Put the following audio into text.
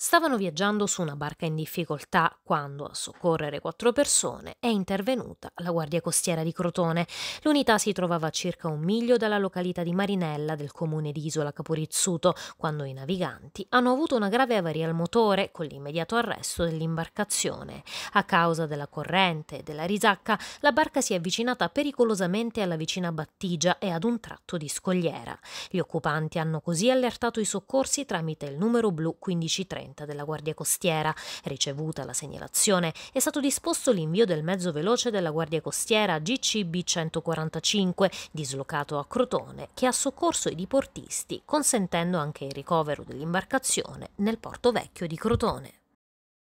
Stavano viaggiando su una barca in difficoltà quando, a soccorrere quattro persone, è intervenuta la Guardia Costiera di Crotone. L'unità si trovava a circa un miglio dalla località di Marinella del comune di Isola Caporizzuto, quando i naviganti hanno avuto una grave avaria al motore con l'immediato arresto dell'imbarcazione. A causa della corrente e della risacca, la barca si è avvicinata pericolosamente alla vicina battigia e ad un tratto di scogliera. Gli occupanti hanno così allertato i soccorsi tramite il numero blu 1530 30 della Guardia Costiera. Ricevuta la segnalazione, è stato disposto l'invio del mezzo veloce della Guardia Costiera GCB 145, dislocato a Crotone, che ha soccorso i diportisti, consentendo anche il ricovero dell'imbarcazione nel porto vecchio di Crotone.